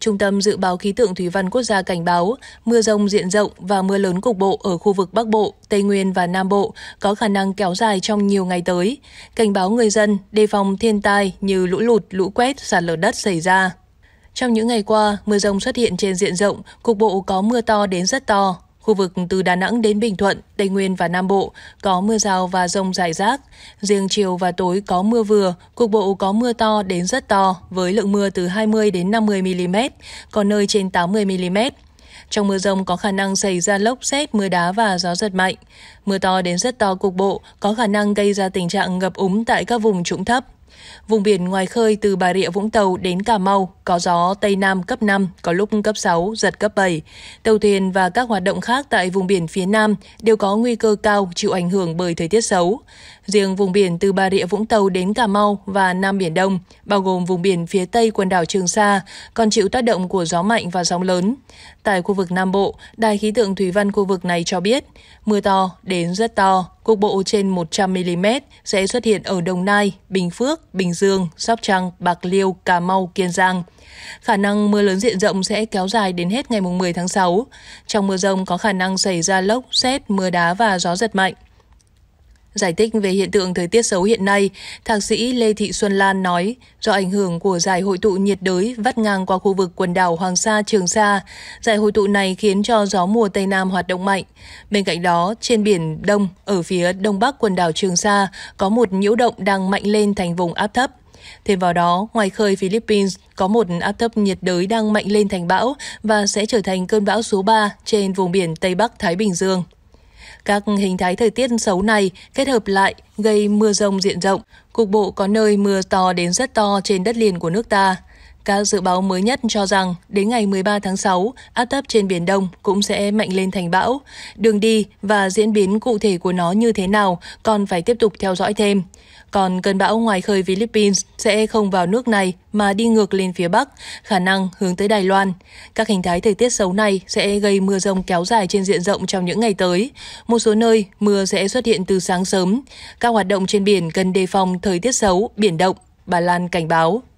Trung tâm Dự báo Khí tượng Thủy văn Quốc gia cảnh báo mưa rông diện rộng và mưa lớn cục bộ ở khu vực Bắc Bộ, Tây Nguyên và Nam Bộ có khả năng kéo dài trong nhiều ngày tới. Cảnh báo người dân đề phòng thiên tai như lũ lụt, lũ quét, sạt lở đất xảy ra. Trong những ngày qua, mưa rông xuất hiện trên diện rộng, cục bộ có mưa to đến rất to. Khu vực từ Đà Nẵng đến Bình Thuận, Tây Nguyên và Nam Bộ có mưa rào và rông rải rác. Riêng chiều và tối có mưa vừa, cục bộ có mưa to đến rất to với lượng mưa từ 20 đến 50 mm, có nơi trên 80 mm. Trong mưa rông có khả năng xảy ra lốc xét, mưa đá và gió giật mạnh. Mưa to đến rất to cục bộ có khả năng gây ra tình trạng ngập úng tại các vùng trũng thấp, Vùng biển ngoài khơi từ Bà Rịa Vũng Tàu đến Cà Mau có gió Tây Nam cấp 5, có lúc cấp 6, giật cấp 7. Tàu thuyền và các hoạt động khác tại vùng biển phía Nam đều có nguy cơ cao chịu ảnh hưởng bởi thời tiết xấu. Riêng vùng biển từ Bà Rịa Vũng Tàu đến Cà Mau và Nam Biển Đông, bao gồm vùng biển phía Tây quần đảo Trường Sa, còn chịu tác động của gió mạnh và sóng lớn. Tại khu vực Nam Bộ, Đài khí tượng Thủy văn khu vực này cho biết, mưa to đến rất to, Cục bộ trên 100mm sẽ xuất hiện ở Đồng Nai, Bình Phước, Bình Dương, Sóc Trăng, Bạc Liêu, Cà Mau, Kiên Giang. Khả năng mưa lớn diện rộng sẽ kéo dài đến hết ngày 10 tháng 6. Trong mưa rông có khả năng xảy ra lốc, xét, mưa đá và gió giật mạnh. Giải thích về hiện tượng thời tiết xấu hiện nay, thạc sĩ Lê Thị Xuân Lan nói, do ảnh hưởng của giải hội tụ nhiệt đới vắt ngang qua khu vực quần đảo Hoàng Sa, Trường Sa, giải hội tụ này khiến cho gió mùa Tây Nam hoạt động mạnh. Bên cạnh đó, trên biển Đông, ở phía Đông Bắc quần đảo Trường Sa, có một nhiễu động đang mạnh lên thành vùng áp thấp. Thêm vào đó, ngoài khơi Philippines có một áp thấp nhiệt đới đang mạnh lên thành bão và sẽ trở thành cơn bão số 3 trên vùng biển Tây Bắc Thái Bình Dương. Các hình thái thời tiết xấu này kết hợp lại gây mưa rông diện rộng, cục bộ có nơi mưa to đến rất to trên đất liền của nước ta. Các dự báo mới nhất cho rằng đến ngày 13 tháng 6, áp thấp trên Biển Đông cũng sẽ mạnh lên thành bão. Đường đi và diễn biến cụ thể của nó như thế nào còn phải tiếp tục theo dõi thêm. Còn cơn bão ngoài khơi Philippines sẽ không vào nước này mà đi ngược lên phía Bắc, khả năng hướng tới Đài Loan. Các hình thái thời tiết xấu này sẽ gây mưa rông kéo dài trên diện rộng trong những ngày tới. Một số nơi, mưa sẽ xuất hiện từ sáng sớm. Các hoạt động trên biển cần đề phòng thời tiết xấu, biển động, Bà Lan cảnh báo.